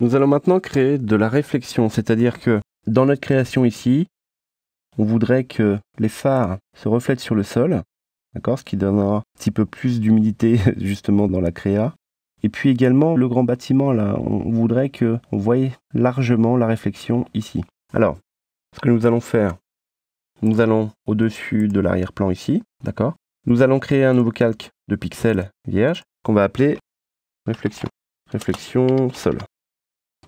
Nous allons maintenant créer de la réflexion, c'est-à-dire que dans notre création ici, on voudrait que les phares se reflètent sur le sol, ce qui donnera un petit peu plus d'humidité justement dans la créa. Et puis également le grand bâtiment là, on voudrait que on voyait largement la réflexion ici. Alors, ce que nous allons faire, nous allons au-dessus de l'arrière-plan ici, d'accord Nous allons créer un nouveau calque de pixels vierge qu'on va appeler réflexion. Réflexion sol.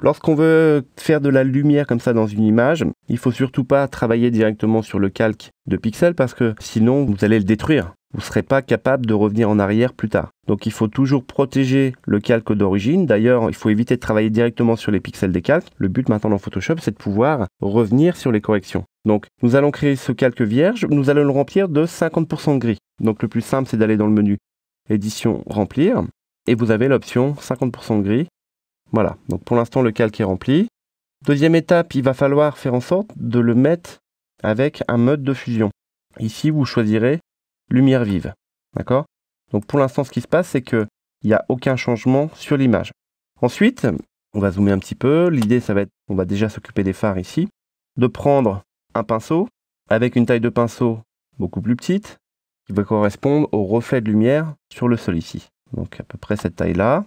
Lorsqu'on veut faire de la lumière comme ça dans une image, il faut surtout pas travailler directement sur le calque de pixels parce que sinon vous allez le détruire. Vous ne serez pas capable de revenir en arrière plus tard. Donc il faut toujours protéger le calque d'origine. D'ailleurs, il faut éviter de travailler directement sur les pixels des calques. Le but maintenant dans Photoshop, c'est de pouvoir revenir sur les corrections. Donc nous allons créer ce calque vierge, nous allons le remplir de 50% de gris. Donc le plus simple, c'est d'aller dans le menu Édition, remplir. Et vous avez l'option 50% de gris voilà, donc pour l'instant le calque est rempli. Deuxième étape, il va falloir faire en sorte de le mettre avec un mode de fusion. Ici, vous choisirez lumière vive. D'accord Donc pour l'instant, ce qui se passe, c'est qu'il n'y a aucun changement sur l'image. Ensuite, on va zoomer un petit peu. L'idée, ça va être, on va déjà s'occuper des phares ici, de prendre un pinceau avec une taille de pinceau beaucoup plus petite qui va correspondre au reflet de lumière sur le sol ici. Donc à peu près cette taille-là.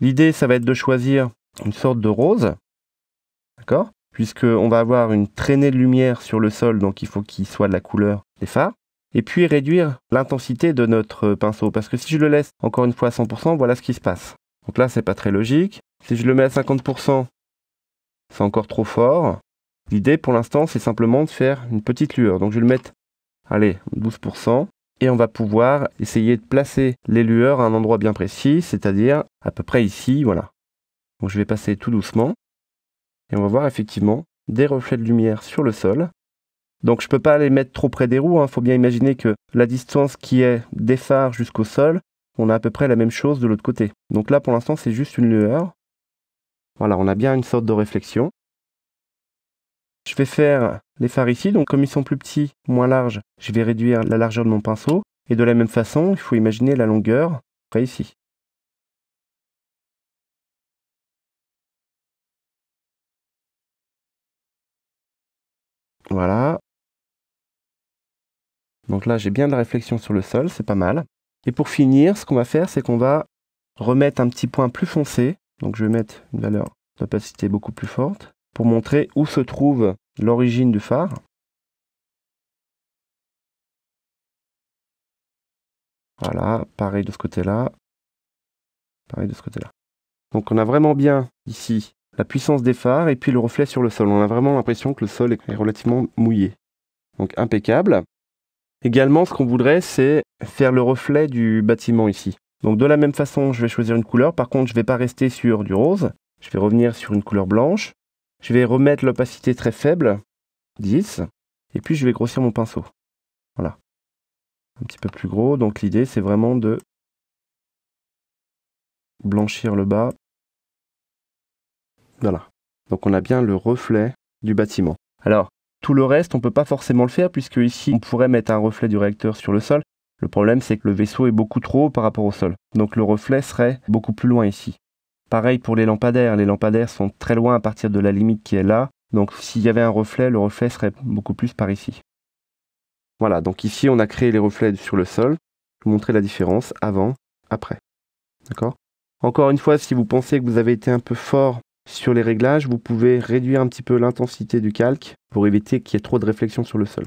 L'idée, ça va être de choisir une sorte de rose, d'accord Puisqu'on va avoir une traînée de lumière sur le sol, donc il faut qu'il soit de la couleur des phares. Et puis réduire l'intensité de notre pinceau, parce que si je le laisse encore une fois à 100%, voilà ce qui se passe. Donc là, c'est pas très logique. Si je le mets à 50%, c'est encore trop fort. L'idée pour l'instant, c'est simplement de faire une petite lueur. Donc je vais le mettre, allez, 12% et on va pouvoir essayer de placer les lueurs à un endroit bien précis, c'est-à-dire à peu près ici, voilà. Donc je vais passer tout doucement et on va voir effectivement des reflets de lumière sur le sol. Donc je ne peux pas les mettre trop près des roues, il hein. faut bien imaginer que la distance qui est des phares jusqu'au sol, on a à peu près la même chose de l'autre côté. Donc là pour l'instant c'est juste une lueur. Voilà, on a bien une sorte de réflexion. Je vais faire les phares ici, donc comme ils sont plus petits, moins larges, je vais réduire la largeur de mon pinceau. Et de la même façon, il faut imaginer la longueur près ici. Voilà. Donc là, j'ai bien de la réflexion sur le sol, c'est pas mal. Et pour finir, ce qu'on va faire, c'est qu'on va remettre un petit point plus foncé. Donc je vais mettre une valeur d'opacité beaucoup plus forte pour montrer où se trouve l'origine du phare. Voilà, pareil de ce côté-là. Pareil de ce côté-là. Donc on a vraiment bien ici la puissance des phares et puis le reflet sur le sol. On a vraiment l'impression que le sol est relativement mouillé. Donc impeccable. Également, ce qu'on voudrait, c'est faire le reflet du bâtiment ici. Donc de la même façon, je vais choisir une couleur. Par contre, je ne vais pas rester sur du rose. Je vais revenir sur une couleur blanche. Je vais remettre l'opacité très faible, 10, et puis je vais grossir mon pinceau. Voilà. Un petit peu plus gros, donc l'idée c'est vraiment de blanchir le bas. Voilà. Donc on a bien le reflet du bâtiment. Alors, tout le reste, on ne peut pas forcément le faire, puisque ici, on pourrait mettre un reflet du réacteur sur le sol. Le problème, c'est que le vaisseau est beaucoup trop haut par rapport au sol. Donc le reflet serait beaucoup plus loin ici. Pareil pour les lampadaires, les lampadaires sont très loin à partir de la limite qui est là, donc s'il y avait un reflet, le reflet serait beaucoup plus par ici. Voilà, donc ici on a créé les reflets sur le sol, je vous montrer la différence avant, après. D'accord Encore une fois, si vous pensez que vous avez été un peu fort sur les réglages, vous pouvez réduire un petit peu l'intensité du calque pour éviter qu'il y ait trop de réflexion sur le sol.